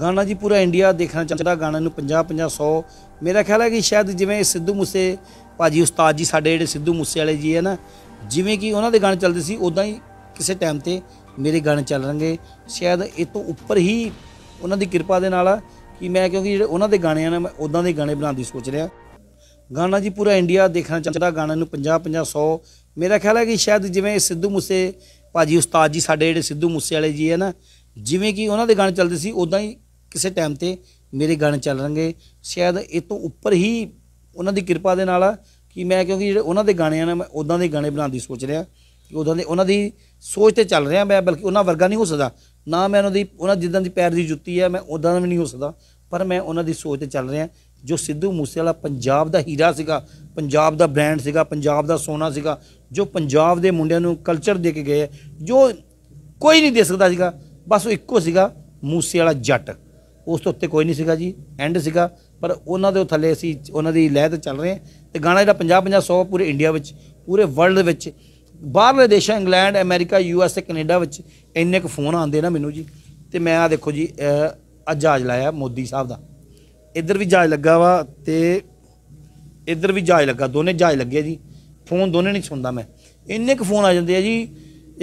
ਗਾਣਾ ਜੀ ਪੂਰਾ ਇੰਡੀਆ ਦੇਖਣਾ ਚਾਹੁੰਦਾ ਗਾਣਾ ਨੂੰ 50 50 ਮੇਰਾ ਖਿਆਲ ਹੈ ਕਿ ਸ਼ਾਇਦ ਜਿਵੇਂ ਸਿੱਧੂ ਮੂਸੇ ਭਾਜੀ ਉਸਤਾਦ ਜੀ ਸਾਡੇ ਜਿਹੜੇ ਸਿੱਧੂ ਮੂਸੇ ਵਾਲੇ ਜੀ ਹੈ ਨਾ ਜਿਵੇਂ ਕਿ ਉਹਨਾਂ ਦੇ ਗਾਣੇ ਚੱਲਦੇ ਸੀ ਉਦਾਂ ਹੀ ਕਿਸੇ ਟਾਈਮ ਤੇ ਮੇਰੇ ਗਾਣੇ ਚੱਲਣਗੇ ਸ਼ਾਇਦ ਇਹ ਤੋਂ ਉੱਪਰ ਹੀ ਉਹਨਾਂ ਦੀ ਕਿਰਪਾ ਦੇ ਨਾਲ ਕਿ ਮੈਂ ਕਿਉਂਕਿ ਜਿਹੜੇ ਉਹਨਾਂ ਦੇ ਗਾਣੇ ਆ ਮੈਂ ਉਦਾਂ ਦੇ ਗਾਣੇ ਬਣਾਉਣ ਦੀ ਸੋਚ ਰਿਹਾ ਗਾਣਾ ਜੀ ਪੂਰਾ ਇੰਡੀਆ ਦੇਖਣਾ ਚਾਹੁੰਦਾ ਗਾਣੇ ਨੂੰ 50 50 100 ਮੇਰਾ ਖਿਆਲ ਹੈ ਕਿ ਸ਼ਾਇਦ ਜਿਵੇਂ ਸਿੱਧੂ ਮੂਸੇ ਭਾਜੀ ਉਸਤਾਦ ਜੀ ਸਾਡੇ ਜਿਹੜੇ ਸਿੱਧੂ ਮੂਸੇ ਵਾਲੇ ਜੀ ਹੈ ਨਾ ਜਿਵੇਂ ਕਿ ਉਹਨਾਂ ਦੇ ਗਾਣੇ ਚੱਲਦੇ ਸੀ ਉਦਾਂ ਹੀ ਕਿਸੇ ਟਾਈਮ ਤੇ ਮੇਰੇ ਗਾਣੇ ਚੱਲਣਗੇ ਸ਼ਾਇਦ ਇਹ ਤੋਂ ਉੱਪਰ ਹੀ ਉਹਨਾਂ ਦੀ ਕਿਰਪਾ ਦੇ ਨਾਲ ਕਿ ਮੈਂ ਕਿਉਂਕਿ ਜਿਹੜੇ ਉਹਨਾਂ ਦੇ ਗਾਣੇ ਆ ਨਾ ਮੈਂ ਉਦਾਂ ਦੇ ਗਾਣੇ ਬਣਾਉਣ ਦੀ ਸੋਚ ਰਿਹਾ ਕਿ ਉਦਾਂ ਦੇ ਉਹਨਾਂ ਦੀ ਸੋਚ ਤੇ ਚੱਲ ਰਿਹਾ ਮੈਂ ਬਲਕਿ ਉਹਨਾਂ ਵਰਗਾ ਨਹੀਂ ਹੋ ਸਕਦਾ ਨਾ ਮੈਂ ਉਹਨਾਂ ਦੀ ਉਹਨਾਂ ਜਿੱਦਾਂ ਦੀ ਪੈਰ ਦੀ ਜੁੱਤੀ ਹੈ ਮੈਂ ਉਦਾਂ ਦਾ ਵੀ ਨਹੀਂ ਹੋ ਸਕਦਾ ਪਰ ਮੈਂ ਉਹਨਾਂ ਦੀ ਸੋਚ ਤੇ ਚੱਲ ਰਿਹਾ ਜੋ ਸਿੱਧੂ ਮੂਸੇਵਾਲਾ ਪੰਜਾਬ ਦਾ ਹੀਰਾ ਸੀਗਾ ਪੰਜਾਬ ਦਾ ਬ੍ਰਾਂਡ ਸੀਗਾ ਪੰਜਾਬ ਦਾ ਸੋਨਾ ਸੀਗਾ ਜੋ ਪੰਜਾਬ ਦੇ ਮੁੰਡਿਆਂ ਨੂੰ ਕਲਚਰ ਦੇ ਕੇ ਗਏ ਜੋ ਕੋਈ ਨਹੀਂ ਦੇ ਸਕਦਾ ਸੀਗਾ ਬਸ ਉਹ ਇੱਕੋ ਸੀਗਾ ਮੂਸੇ ਵਾਲਾ ਜੱਟ ਉਸ ਤੋਂ ਉੱਤੇ ਕੋਈ ਨਹੀਂ ਸੀਗਾ ਜੀ ਐਂਡ ਸੀਗਾ ਪਰ ਉਹਨਾਂ ਦੇ ਥੱਲੇ ਅਸੀਂ ਉਹਨਾਂ ਦੀ ਲਹਿ ਤੇ ਚੱਲ ਰਹੇ ਤੇ ਗਾਣਾ ਜਿਹੜਾ 50 50 100 ਪੂਰੇ ਇੰਡੀਆ ਵਿੱਚ ਪੂਰੇ ਵਰਲਡ ਵਿੱਚ ਬਾਹਰਲੇ ਦੇਸ਼ਾਂ England America U S A Canada ਵਿੱਚ ਇੰਨੇ ਕੁ ਫੋਨ ਆਉਂਦੇ ਨਾ ਮੈਨੂੰ ਜੀ ਤੇ ਮੈਂ ਆ ਦੇਖੋ ਜੀ ਅੱਜ ਜਹਾਜ਼ ਲਾਇਆ ਮੋਦੀ ਸਾਹਿਬ ਦਾ ਇੱਧਰ ਵੀ ਜਹਾਜ਼ ਲੱਗਾ ਵਾ ਤੇ ਇੱਧਰ ਵੀ ਜਹਾਜ਼ ਲੱਗਾ ਦੋਨੇ ਜਹਾਜ਼ ਲੱਗੇ ਜੀ ਫੋਨ ਦੋਨੇ ਨਹੀਂ ਸੁਣਦਾ ਮੈਂ ਇੰਨੇ ਕੁ ਫੋਨ ਆ ਜਾਂਦੇ ਆ ਜੀ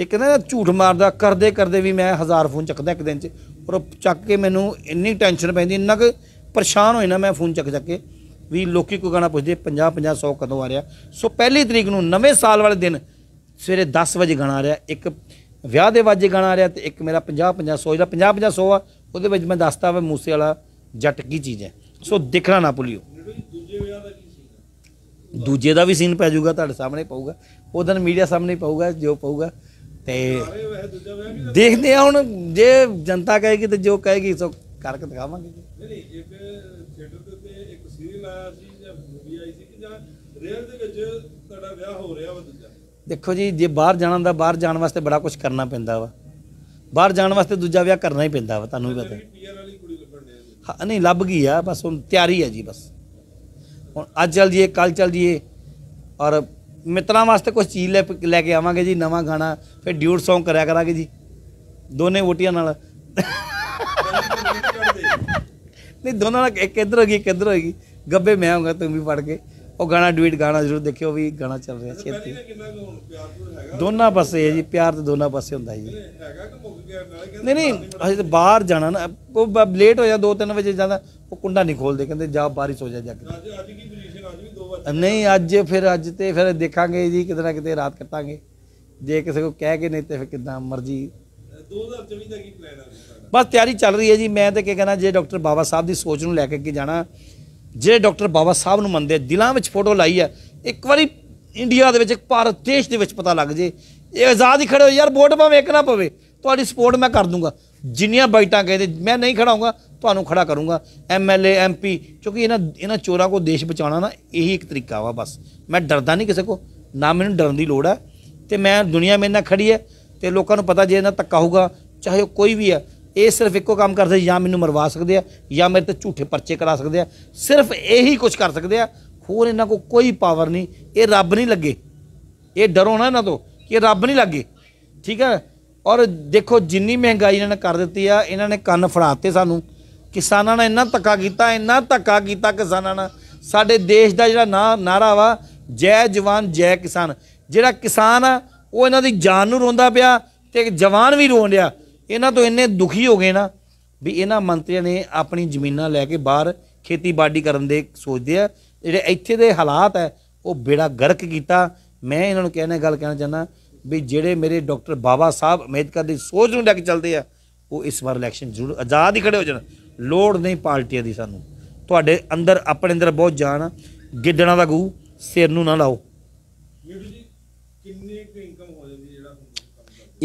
ਇਹ ਕਹਿੰਦਾ ਝੂਠ ਮਾਰਦਾ ਕਰਦੇ ਕਰਦੇ ਵੀ ਮੈਂ ਹਜ਼ਾਰ ਫੋਨ ਚੱਕਦਾ ਇੱਕ ਦਿਨ 'ਚ ਔਰ ਚੱਕ ਕੇ ਮੈਨੂੰ ਇੰਨੀ ਟੈਨਸ਼ਨ ਪੈਂਦੀ ਇੰਨਾ ਕਿ ਪਰੇਸ਼ਾਨ ਹੋਏ ਨਾ ਮੈਂ ਫੋਨ ਚੱਕ ਚੱਕ ਕੇ ਵੀ ਲੋਕੀ ਕੋਈ ਗਾਣਾ ਪੁੱਛਦੇ 50 50 100 ਕਦੋਂ ਆ ਰਿਹਾ ਸੋ ਪਹਿਲੀ ਤਰੀਕ ਨੂੰ ਨਵੇਂ ਸਾਲ ਵਾਲੇ ਦਿਨ ਸਵੇਰੇ 10 ਵਜੇ ਗਾਣਾ ਆ ਰਿਹਾ ਇੱਕ ਵਿਆਹ ਦੇ ਵਾਜੇ ਗਾਣਾ ਆ ਰਿਹਾ ਤੇ ਇੱਕ ਮੇਰਾ 50 50 100 ਜਿਹੜਾ 50 50 100 ਆ ਉਹਦੇ ਵਿੱਚ ਮੈਂ ਦੱਸਤਾ ਵੇ ਮੂਸੇ ਵਾਲਾ ਜੱਟ ਕੀ ਚੀਜ਼ ਹੈ ਸੋ ਦੇਖਣਾ ਨਾ ਭੁੱਲਿਓ ਦੂਜੇ ਦਾ ਵੀ ਸੀਨ ਪੈ ਜਾਊਗਾ ਤੁਹਾਡੇ ਸਾਹਮਣੇ ਪਊਗਾ ਉਹ ਦਿਨ ਮੀਡੀਆ ਸਾਹਮਣੇ ਪਊਗਾ ਜੋ ਪਊਗਾ ਤੇ ਦੇਖਦੇ ਆ ਹੁਣ ਜੇ ਜਨਤਾ ਕਹੇਗੀ ਤੇ ਜੋ ਕਹੇਗੀ ਸੋ ਕਰਕੇ ਦਿਖਾਵਾਂਗੇ ਨਹੀਂ ਨਹੀਂ ਇੱਕ ਥੀਏਟਰ ਦੇ ਉੱਤੇ ਇੱਕ ਸੀਰੀਅਲ ਆਇਆ ਸੀ ਜਾਂ ਮੂਵੀ ਆਈ ਸੀ ਕਿ ਜਾਂ ਰੀਅਲ ਦੇ ਵਿੱਚ ਤੁਹਾਡਾ ਵਿਆਹ ਹੋ ਰਿਹਾ ਵਾ ਦੂਜਾ ਦੇਖੋ ਜੀ ਜੇ ਬਾਹਰ ਜਾਣਾ ਦਾ ਬਾਹਰ ਜਾਣ ਵਾਸਤੇ ਬੜਾ ਕੁਝ ਕਰਨਾ ਪੈਂਦਾ ਵਾ ਬਾਹਰ ਜਾਣ ਵਾਸਤੇ ਦੂਜਾ ਵਿਆਹ ਕਰਨਾ ਹੀ ਪੈਂਦਾ ਵਾ ਤੁਹਾਨੂੰ ਵੀ ਪਤਾ ਹਾਂ ਨਹੀਂ ਲੱਭ ਗਈ ਆ ਬਸ ਹੁਣ ਤਿਆਰੀ ਹੈ ਜੀ ਬਸ ਹੁਣ ਅੱਜ ਚੱਲ ਜੀਏ ਕੱਲ ਚੱਲ ਜੀਏ ਔਰ ਮਿੱਤਰਾਂ ਵਾਸਤੇ ਕੁਝ ਚੀਜ਼ ਲੈ ਲੈ ਕੇ ਆਵਾਂਗੇ ਜੀ ਨਵਾਂ ਗਾਣਾ ਫਿਰ ਡਿਊਟ Song ਕਰਿਆ ਕਰਾਂਗੇ ਜੀ ਦੋਨੇ ਵੋਟੀਆਂ ਨਾਲ ਨਹੀਂ ਦੋਨਾਂ ਨਾਲ ਇੱਕ ਇੱਧਰ ਹੋਗੀ ਇੱਕ ਇੱਧਰ ਹੋਗੀ ਗੱਬੇ ਮੈਂ ਹੋਗਾ ਤੂੰ ਵੀ ਪੜ ਕੇ ਉਹ ਗਾਣਾ ਡਿਊਟ ਗਾਣਾ ਜ਼ਰੂਰ ਦੇਖਿਓ ਵੀ ਗਾਣਾ ਚੱਲ ਰਿਹਾ ਛੇਤੀ ਦੋਨਾਂ ਪਾਸੇ ਹੈ ਜੀ ਪਿਆਰ ਤੇ ਦੋਨਾਂ ਪਾਸੇ ਹੁੰਦਾ ਜੀ ਨਹੀਂ ਨਹੀਂ ਅਸੀਂ ਤਾਂ ਬਾਹਰ ਜਾਣਾ ਨਾ ਉਹ ਲੇਟ ਹੋ ਜਾ 2-3 ਵਜੇ ਜਾਂਦਾ ਉਹ ਕੁੰਡਾ ਨਹੀਂ ਖੋਲਦੇ ਕਹਿੰਦੇ ਜਾ ਬਾਰਿਸ਼ ਹੋ ਜਾ ਜਾ ਕੇ ਨਹੀਂ ਅੱਜ ਫਿਰ ਅੱਜ ਤੇ ਫਿਰ ਦੇਖਾਂਗੇ ਜੀ ਕਿਤੇ ਨਾ ਕਿਤੇ ਰਾਤ ਕੱਟਾਂਗੇ ਜੇ ਕਿਸੇ ਕੋ ਕਹਿ ਕੇ ਨਹੀਂ ਤੇ ਫਿਰ ਕਿਦਾਂ ਮਰਜ਼ੀ 2024 ਦਾ ਕੀ ਪਲਾਨ ਆ ਬਸ ਤਿਆਰੀ ਚੱਲ ਰਹੀ ਹੈ ਜੀ ਮੈਂ ਤੇ ਕੀ ਕਹਣਾ ਜੇ ਡਾਕਟਰ ਬਾਬਾ ਸਾਹਿਬ ਦੀ ਸੋਚ ਨੂੰ ਲੈ ਕੇ ਅੱਗੇ ਜਾਣਾ ਜਿਹੜੇ ਡਾਕਟਰ ਬਾਬਾ ਸਾਹਿਬ ਨੂੰ ਮੰਨਦੇ ਦਿਲਾਂ ਵਿੱਚ ਫੋਟੋ ਲਾਈ ਹੈ ਇੱਕ ਵਾਰੀ ਇੰਡੀਆ ਦੇ ਵਿੱਚ ਇੱਕ ਭਾਰਤ ਦੇਸ਼ ਦੇ ਵਿੱਚ ਪਤਾ ਲੱਗ ਜੇ ਇਹ ਆਜ਼ਾਦ ਹੀ ਖੜੇ ਹੋ ਯਾਰ ਵੋਟ ਭਾਵੇਂ ਇੱਕ ਨਾ ਪਵੇ ਤੁਹਾਡੀ ਸਪੋਰਟ ਮੈਂ ਕਰ ਦੂੰਗਾ ਜਿੰਨੀਆਂ ਬਾਈਟਾਂ ਕਹਿੰਦੇ ਮੈਂ ਨਹੀਂ ਖੜਾਉਂਗਾ ਤੁਹਾਨੂੰ ਖੜਾ ਕਰੂੰਗਾ ਐਮਐਲਏ ਐਮਪੀ ਕਿਉਂਕਿ ਇਹਨਾਂ ਇਹਨਾਂ ਚੋਰਾਂ ਕੋ ਦੇਸ਼ ਬਚਾਉਣਾ ਨਾ ਇਹੀ ਇੱਕ ਤਰੀਕਾ ਵਾ ਬਸ ਮੈਂ ਡਰਦਾ ਨਹੀਂ ਕਿਸੇ ਕੋ ਨਾ ਮੈਨੂੰ ਡਰਨ ਦੀ ਲੋੜ ਹੈ ਤੇ ਮੈਂ ਦੁਨੀਆ ਮੇਰੇ ਨਾਲ ਖੜੀ ਹੈ ਤੇ ਲੋਕਾਂ ਨੂੰ ਪਤਾ ਜੇ ਇਹਨਾਂ ਧੱਕਾ ਹੋਊਗਾ ਚਾਹੇ ਉਹ ਕੋਈ ਵੀ ਹੈ ਇਹ ਸਿਰਫ ਇੱਕੋ ਕੰਮ ਕਰਦੇ ਜਾਂ ਮੈਨੂੰ ਮਰਵਾ ਸਕਦੇ ਆ ਜਾਂ ਮੇਰੇ ਤੇ ਝੂਠੇ ਪਰਚੇ ਕਰਾ ਸਕਦੇ ਆ ਸਿਰਫ ਇਹੀ ਕੁਝ ਕਰ ਸਕਦੇ ਆ ਹੋਰ ਇਹਨਾਂ ਕੋ ਕੋਈ ਪਾਵਰ ਨਹੀਂ ਇਹ ਰੱਬ ਨਹੀਂ ਲੱਗੇ ਇਹ ਡਰੋ ਨਾ ਇਹਨਾਂ ਤੋਂ ਕਿ ਰੱਬ ਨਹੀਂ ਲੱਗੇ ਠੀਕ ਹੈ ਔਰ ਦੇਖੋ ਜਿੰਨੀ ਮਹਿੰਗਾਈ ਇਹਨਾਂ ਨੇ ਕਰ ਦਿੱਤੀ ਆ ਇਹਨਾਂ ਨੇ ਕੰਨ ਫੜਾਤੇ ਸਾਨੂੰ ਕਿਸਾਨਾਂ ਨੇ ਇੰਨਾ ਧੱਕਾ ਕੀਤਾ ਇੰਨਾ ਧੱਕਾ ਕੀਤਾ ਕਿਸਾਨਾਂ ਨਾਲ ਸਾਡੇ ਦੇਸ਼ ਦਾ ਜਿਹੜਾ ਨਾਰਾ ਵਾ ਜੈ ਜਵਾਨ ਜੈ ਕਿਸਾਨ ਜਿਹੜਾ ਕਿਸਾਨ ਆ ਉਹ ਇਹਨਾਂ ਦੀ ਜਾਨ ਨੂੰ ਰੋਂਦਾ ਪਿਆ ਤੇ ਜਵਾਨ ਵੀ ਰੋਣ ਰਿਹਾ ਇਹਨਾਂ ਤੋਂ ਇੰਨੇ ਦੁਖੀ ਹੋ ਗਏ ਨਾ ਵੀ ਇਹਨਾਂ ਮੰਤਰੀਆਂ ਨੇ ਆਪਣੀ ਜ਼ਮੀਨਾਂ ਲੈ ਕੇ ਬਾਹਰ ਖੇਤੀਬਾੜੀ ਕਰਨ ਦੇ ਸੋਚਦੇ ਆ ਜਿਹੜੇ ਇੱਥੇ ਦੇ ਹਾਲਾਤ ਹੈ ਉਹ ਬੇੜਾ ਗਰਕ ਕੀਤਾ ਮੈਂ ਇਹਨਾਂ ਨੂੰ ਕਹਿਣਾ ਗੱਲ ਕਹਿਣਾ ਚਾਹੁੰਦਾ ਵੀ ਜਿਹੜੇ ਮੇਰੇ ਡਾਕਟਰ ਬਾਬਾ ਸਾਹਿਬ ਅਮੇਦਕਰ ਦੀ ਸੋਚ ਨੂੰ ਲੈ ਕੇ ਚੱਲਦੇ ਆ ਉਹ ਇਸ ਵਾਰ ਇਲੈਕਸ਼ਨ ਜ਼ਰੂਰ ਆਜ਼ਾਦ ਹੀ ਖੜੇ ਹੋ ਜਾਣ ਲੋੜ ਨਹੀਂ ਪਾਰਟੀਆਂ ਦੀ ਸਾਨੂੰ ਤੁਹਾਡੇ ਅੰਦਰ ਆਪਣੇ ਅੰਦਰ ਬਹੁਤ ਜਾਣ ਗਿੱਡਣਾ ਦਾ ਗੂ ਸਿਰ ਨੂੰ ਨਾ ਲਾਓ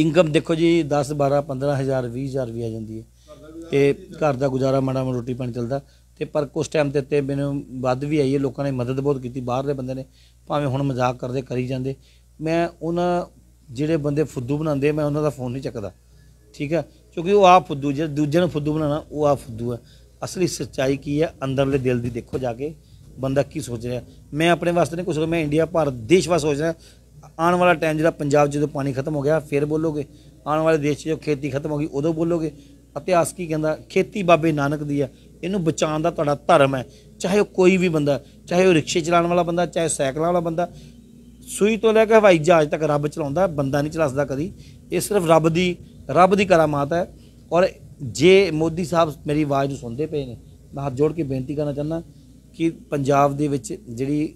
ਇਨਕਮ ਦੇਖੋ ਜੀ 10 12 15000 20000 ਵੀ ਆ ਜਾਂਦੀ ਹੈ ਤੇ ਘਰ ਦਾ ਗੁਜ਼ਾਰਾ ਮਾੜਾ ਮੋ ਰੋਟੀ ਪਾਣੀ ਚੱਲਦਾ ਤੇ ਪਰ ਕੁਝ ਟਾਈਮ ਤੇ ਤੇ ਮੈਨੂੰ ਵੱਧ ਵੀ ਆਈ ਹੈ ਲੋਕਾਂ ਨੇ ਮਦਦ ਬਹੁਤ ਕੀਤੀ ਬਾਹਰ ਦੇ ਬੰਦੇ ਨੇ ਭਾਵੇਂ ਹੁਣ ਮਜ਼ਾਕ ਕਰਦੇ ਕਰੀ ਜਾਂਦੇ ਮੈਂ ਉਹਨਾਂ ਜਿਹੜੇ ਬੰਦੇ ਫੁੱਦੂ ਬਣਾਉਂਦੇ ਮੈਂ ਉਹਨਾਂ ਦਾ ਫੋਨ ਨਹੀਂ ਚੱਕਦਾ ਠੀਕ ਹੈ ਕਿਉਂਕਿ ਉਹ ਆ ਫੁੱਦੂ ਜੇ ਦੂਜੇ ਨੂੰ ਫੁੱਦੂ ਬਣਾਣਾ ਉਹ ਆ ਫੁੱਦੂ ਹੈ ਅਸਲੀ ਸੱਚਾਈ ਕੀ ਹੈ ਅੰਦਰਲੇ ਦਿਲ ਦੀ ਦੇਖੋ ਜਾ ਕੇ ਬੰਦਾ ਕੀ ਸੋਚ ਰਿਹਾ ਮੈਂ ਆਪਣੇ ਵਾਸਤੇ ਨਹੀਂ ਕੁਝ ਮੈਂ ਇੰਡੀਆ ਭਾਰਤ ਦੇਸ਼ ਵਾਸਤੇ ਸੋਚ ਰਿਹਾ ਆਉਣ ਵਾਲਾ ਟਾਈਮ ਜਿਹੜਾ ਪੰਜਾਬ ਜਦੋਂ ਪਾਣੀ ਖਤਮ ਹੋ ਗਿਆ ਫਿਰ ਬੋਲੋਗੇ ਆਉਣ ਵਾਲੇ ਦੇਸ਼ 'ਚ ਜੋ ਖੇਤੀ ਖਤਮ ਹੋ ਗਈ ਉਦੋਂ ਬੋਲੋਗੇ ਇਤਿਹਾਸ ਕੀ ਕਹਿੰਦਾ ਖੇਤੀ ਬਾਬੇ ਨਾਨਕ ਦੀ ਆ ਇਹਨੂੰ ਬਚਾਉਣ ਦਾ ਤੁਹਾਡਾ ਧਰਮ ਹੈ ਚਾਹੇ ਉਹ ਕੋਈ ਵੀ ਬੰਦਾ ਚਾਹੇ ਉਹ ਰਿਕਸ਼ੇ ਚਲਾਉਣ ਵਾਲਾ ਬੰਦਾ ਚਾਹੇ ਸਾਈਕਲਾਂ ਵਾਲਾ ਬੰਦਾ ਸੂਈ ਤੋਂ ਲੈ ਕੇ ਹਵਾਈ ਜਹਾਜ਼ ਤੱਕ ਰੱਬ ਚਲਾਉਂਦਾ ਬੰਦਾ ਨਹੀਂ ਚਲਾ ਸਕਦਾ ਕਦੀ ਇਹ ਸਿਰਫ ਰੱਬ ਦੀ ਰੱਬ ਦੀ ਕਰਾਮਾਤ ਹੈ ਔਰ ਜੇ ਮੋਦੀ ਸਾਹਿਬ ਮੇਰੀ ਆਵਾਜ਼ ਨੂੰ ਸੁਣਦੇ ਪਏ ਨੇ ਮੈਂ ਹੱਥ ਜੋੜ ਕੇ ਬੇਨਤੀ ਕਰਨਾ ਚਾਹੁੰਦਾ ਕਿ ਪੰਜਾਬ ਦੇ ਵਿੱਚ ਜਿਹੜੀ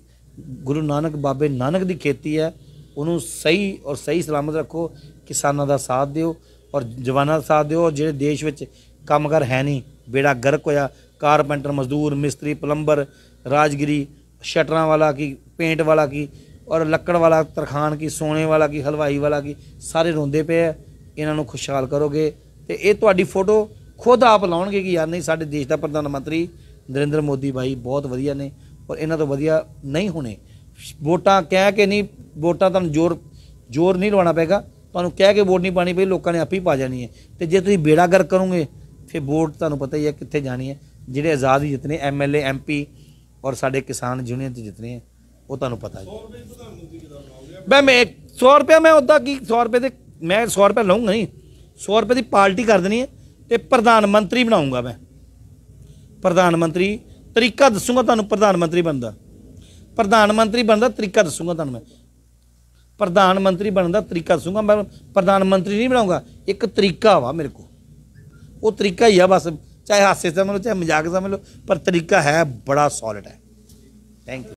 ਗੁਰੂ ਨਾਨਕ ਬਾਬੇ ਨਾਨਕ ਦੀ ਖੇਤੀ ਹੈ ਉਹਨੂੰ ਸਹੀ ਔਰ ਸਹੀ ਸਲਾਮਤ ਰੱਖੋ ਕਿਸਾਨਾਂ ਦਾ ਸਾਥ ਦਿਓ ਔਰ ਜਵਾਨਾਂ ਦਾ ਸਾਥ ਦਿਓ ਔਰ ਜਿਹੜੇ ਦੇਸ਼ ਵਿੱਚ ਕੰਮਕਾਰ ਹੈ ਨਹੀਂ ਬੇੜਾ ਗਰਕ ਹੋਇਆ ਕਾਰਪੈਂਟਰ ਮਜ਼ਦੂਰ ਮਿਸਤਰੀ ਪਲੰਬਰ ਰਾਜਗਰੀ ਸ਼ਟਰਾਂ ਵਾਲਾ ਕੀ ਪੇਂਟ ਵਾਲਾ ਕੀ ਔਰ ਲੱਕੜ ਵਾਲਾ ਤਰਖਾਨ ਕੀ ਸੋਨੇ ਵਾਲਾ ਕੀ ਹਲਵਾਈ ਵਾਲਾ ਕੀ ਸਾਰੇ ਰੋਂਦੇ ਪਏ ਆ ਇਹਨਾਂ ਨੂੰ ਖੁਸ਼ਹਾਲ ਕਰੋਗੇ ਤੇ ਇਹ ਤੁਹਾਡੀ ਫੋਟੋ ਖੁਦ ਆਪ ਲਾਉਣਗੇ ਕਿ ਯਾਰ ਨਹੀਂ ਸਾਡੇ ਦੇਸ਼ ਦਾ ਪ੍ਰਧਾਨ ਮੰਤਰੀ ਨਰਿੰਦਰ ਮੋਦੀ ਭਾਈ ਬਹੁਤ ਵਧੀਆ ਨੇ ਔਰ ਇਹਨਾਂ ਤੋਂ ਵਧੀਆ ਨਹੀਂ ਹੋਣੇ ਵੋਟਾਂ ਕਹਿ ਕੇ ਨਹੀਂ ਵੋਟਾਂ ਤੁਹਾਨੂੰ ਜ਼ੋਰ ਜ਼ੋਰ ਨਹੀਂ ਲਵਾਉਣਾ ਪੈਗਾ ਤੁਹਾਨੂੰ ਕਹਿ ਕੇ ਵੋਟ ਨਹੀਂ ਪਾਣੀ ਪਈ ਲੋਕਾਂ ਨੇ ਆਪ ਹੀ ਪਾ ਜਾਣੀ ਹੈ ਤੇ ਜੇ ਤੁਸੀਂ ਬੇੜਾਗਰ ਕਰੋਗੇ ਫਿਰ ਵੋਟ ਤੁਹਾਨੂੰ ਪਤਾ ਹੀ ਹੈ ਕਿੱਥੇ ਜਾਣੀ ਹੈ ਜਿਹੜੇ ਆਜ਼ਾਦ ਹੀ ਜਿਤਨੇ ਐਮਐਲਏ ਐਮਪੀ ਔਰ ਸਾਡੇ ਕਿਸਾਨ ਜੁਨੀਅਰ ਤੇ ਜਿਤਨੇ ਉਹ ਤੁਹਾਨੂੰ ਪਤਾ ਹੈ ਮੈਂ 100 ਰੁਪਏ ਮੈਂ ਉਦਾਂ ਕੀ 100 ਰੁਪਏ ਦੇ ਮੈਂ 100 ਰੁਪਏ ਲਾਉਂਗਾ ਨਹੀਂ 100 ਰੁਪਏ ਦੀ ਪਾਰਟੀ ਕਰ ਦੇਣੀ ਹੈ ਤੇ ਪ੍ਰਧਾਨ ਮੰਤਰੀ ਬਣਾਉਂਗਾ ਮੈਂ ਪ੍ਰਧਾਨ ਮੰਤਰੀ ਤਰੀਕਾ ਦੱਸੂਗਾ ਤੁਹਾਨੂੰ ਪ੍ਰਧਾਨ ਮੰਤਰੀ ਬਣਦਾ ਪ੍ਰਧਾਨ ਮੰਤਰੀ ਬਣਦਾ ਤਰੀਕਾ ਦੱਸੂਗਾ ਤੁਹਾਨੂੰ ਮੈਂ ਪ੍ਰਧਾਨ ਮੰਤਰੀ ਬਣਨ ਦਾ ਤਰੀਕਾ ਦੱਸੂਗਾ ਮੈਂ ਪ੍ਰਧਾਨ ਮੰਤਰੀ ਨਹੀਂ ਬਣਾਉਂਗਾ ਇੱਕ ਤਰੀਕਾ ਵਾ ਮੇਰੇ ਕੋਲ ਉਹ ਤਰੀਕਾ ਹੀ ਆ ਬਸ ਚਾਹੇ ਹਾਸੇ ਸਮਝ ਲਓ ਚਾਹੇ ਮਜ਼ਾਕ ਸਮਝ ਲਓ ਪਰ ਤਰੀਕਾ ਹੈ ਬੜਾ ਸੋਲਿਡ ਹੈ ਥੈਂਕ ਯੂ